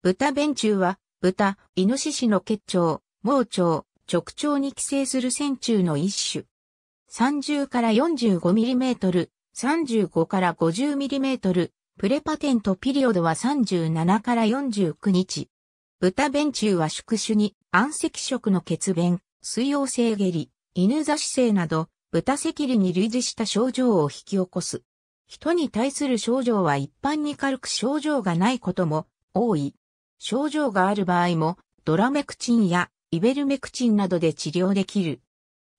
豚弁虫は、豚、イノシシの結腸、盲腸、直腸に寄生する線虫の一種。30から 45mm、35から 50mm、プレパテントピリオドは37から49日。豚弁虫は宿主に、暗赤色の血便、水溶性下痢、犬座姿勢など、豚赤痢に類似した症状を引き起こす。人に対する症状は一般に軽く症状がないことも多い。症状がある場合も、ドラメクチンやイベルメクチンなどで治療できる。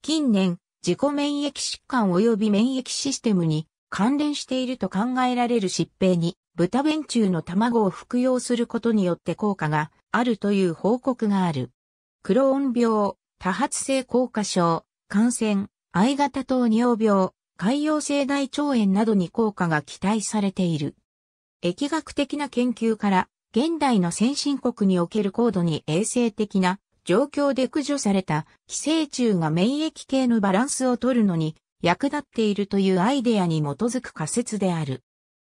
近年、自己免疫疾患及び免疫システムに関連していると考えられる疾病に、豚弁中の卵を服用することによって効果があるという報告がある。クローン病、多発性硬化症、感染、I 型糖尿病、潰瘍性大腸炎などに効果が期待されている。疫学的な研究から現代の先進国における高度に衛生的な状況で駆除された寄生虫が免疫系のバランスを取るのに役立っているというアイデアに基づく仮説である。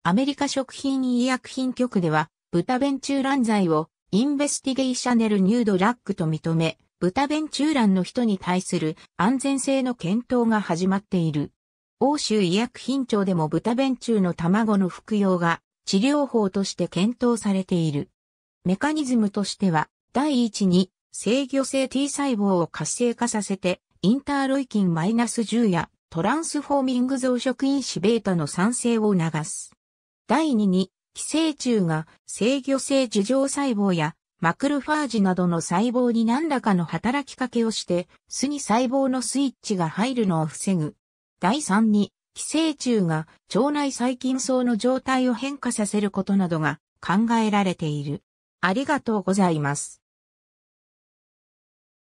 アメリカ食品医薬品局では豚弁中乱剤をインベスティゲイシャネルニュードラックと認め、豚弁中乱の人に対する安全性の検討が始まっている。欧州医薬品庁でも豚弁中の卵の服用が治療法として検討されている。メカニズムとしては、第一に制御性 T 細胞を活性化させて、インターロイキン -10 やトランスフォーミング増殖因子 β の酸性を促す。第2に、寄生虫が制御性樹状細胞やマクロファージなどの細胞に何らかの働きかけをして、巣に細胞のスイッチが入るのを防ぐ。第3に、寄生虫が腸内細菌層の状態を変化させることなどが考えられている。ありがとうございます。